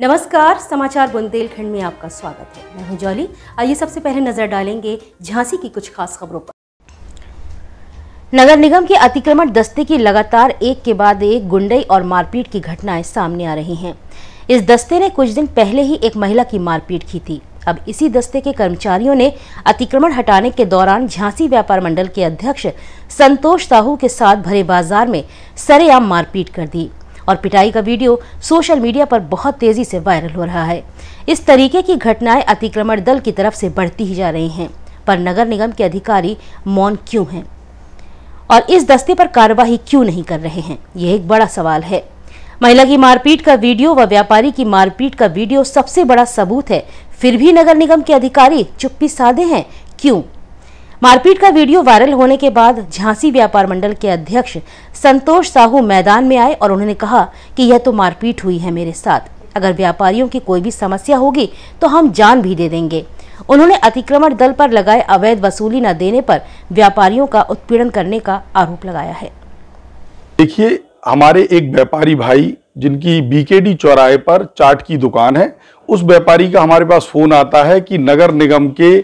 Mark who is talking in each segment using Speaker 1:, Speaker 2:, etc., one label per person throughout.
Speaker 1: नमस्कार समाचार बुंदेलखंड में आपका स्वागत है मैं हूं जॉली आइए सबसे पहले नजर डालेंगे झांसी की कुछ खास खबरों पर नगर निगम के अतिक्रमण दस्ते की लगातार एक के बाद एक गुंडई और मारपीट की घटनाएं सामने आ रही हैं इस दस्ते ने कुछ दिन पहले ही एक महिला की मारपीट की थी अब इसी दस्ते के कर्मचारियों ने अतिक्रमण हटाने के दौरान झांसी व्यापार मंडल के अध्यक्ष संतोष साहू के साथ भरे बाजार में सरेआम मारपीट कर दी और पिटाई का वीडियो सोशल मीडिया पर बहुत तेजी से वायरल हो रहा है इस तरीके की घटनाएं अतिक्रमण दल की तरफ से बढ़ती ही जा रही हैं पर नगर निगम के अधिकारी मौन क्यों हैं और इस दस्ते पर कार्रवाई क्यों नहीं कर रहे हैं यह एक बड़ा सवाल है महिला की मारपीट का वीडियो व व्यापारी की मारपीट का वीडियो सबसे बड़ा सबूत है फिर भी नगर निगम के अधिकारी चुप्पी साधे हैं क्यों मारपीट का वीडियो वायरल होने के बाद झांसी व्यापार मंडल के अध्यक्ष संतोष साहू मैदान में आए और उन्होंने कहा कि यह तो मारपीट हुई है मेरे साथ अगर व्यापारियों की कोई भी समस्या होगी तो हम जान भी दे देंगे उन्होंने अतिक्रमण दल पर लगाए अवैध वसूली न देने पर व्यापारियों का उत्पीड़न करने का आरोप लगाया
Speaker 2: है देखिए हमारे एक व्यापारी भाई जिनकी बीकेडी चौराहे पर चाट की दुकान है उस व्यापारी का हमारे पास फोन आता है कि नगर निगम के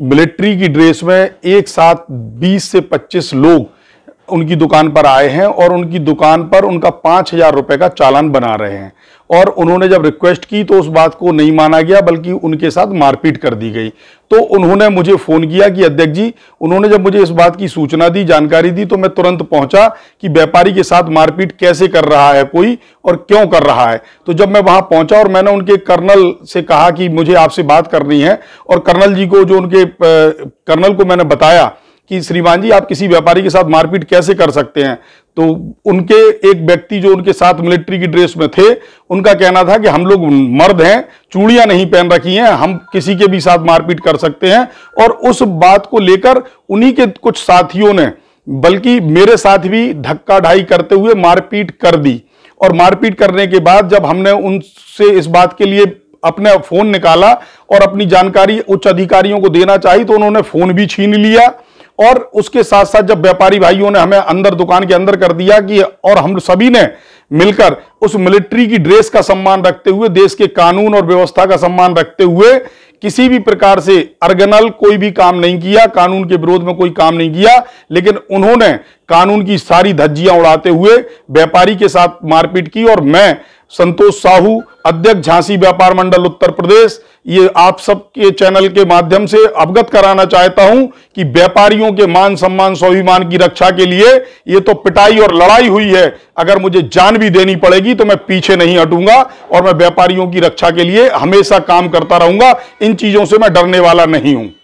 Speaker 2: मिलिट्री की ड्रेस में एक साथ 20 से 25 लोग उनकी दुकान पर आए हैं और उनकी दुकान पर उनका पाँच हजार रुपये का चालान बना रहे हैं और उन्होंने जब रिक्वेस्ट की तो उस बात को नहीं माना गया बल्कि उनके साथ मारपीट कर दी गई तो उन्होंने मुझे फ़ोन किया कि अध्यक्ष जी उन्होंने जब मुझे इस बात की सूचना दी जानकारी दी तो मैं तुरंत पहुंचा कि व्यापारी के साथ मारपीट कैसे कर रहा है कोई और क्यों कर रहा है तो जब मैं वहां पहुंचा और मैंने उनके कर्नल से कहा कि मुझे आपसे बात करनी है और कर्नल जी को जो उनके कर्नल को मैंने बताया कि श्रीमान जी आप किसी व्यापारी के साथ मारपीट कैसे कर सकते हैं तो उनके एक व्यक्ति जो उनके साथ मिलिट्री की ड्रेस में थे उनका कहना था कि हम लोग मर्द हैं चूड़ियां नहीं पहन रखी हैं हम किसी के भी साथ मारपीट कर सकते हैं और उस बात को लेकर उन्हीं के कुछ साथियों ने बल्कि मेरे साथ भी धक्का ढाई करते हुए मारपीट कर दी और मारपीट करने के बाद जब हमने उनसे इस बात के लिए अपने फोन निकाला और अपनी जानकारी उच्च अधिकारियों को देना चाहिए तो उन्होंने फोन भी छीन लिया और उसके साथ साथ जब व्यापारी भाइयों ने हमें अंदर दुकान के अंदर कर दिया कि और हम सभी ने मिलकर उस मिलिट्री की ड्रेस का सम्मान रखते हुए देश के कानून और व्यवस्था का सम्मान रखते हुए किसी भी प्रकार से अर्गनल कोई भी काम नहीं किया कानून के विरोध में कोई काम नहीं किया लेकिन उन्होंने कानून की सारी धज्जियां उड़ाते हुए व्यापारी के साथ मारपीट की और मैं संतोष साहू अध्यक्ष झांसी व्यापार मंडल उत्तर प्रदेश ये आप सबके चैनल के माध्यम से अवगत कराना चाहता हूं कि व्यापारियों के मान सम्मान स्वाभिमान की रक्षा के लिए ये तो पिटाई और लड़ाई हुई है अगर मुझे जान भी देनी पड़ेगी तो मैं पीछे नहीं हटूंगा और मैं व्यापारियों की रक्षा के लिए हमेशा काम करता रहूंगा इन चीजों से मैं डरने वाला नहीं हूं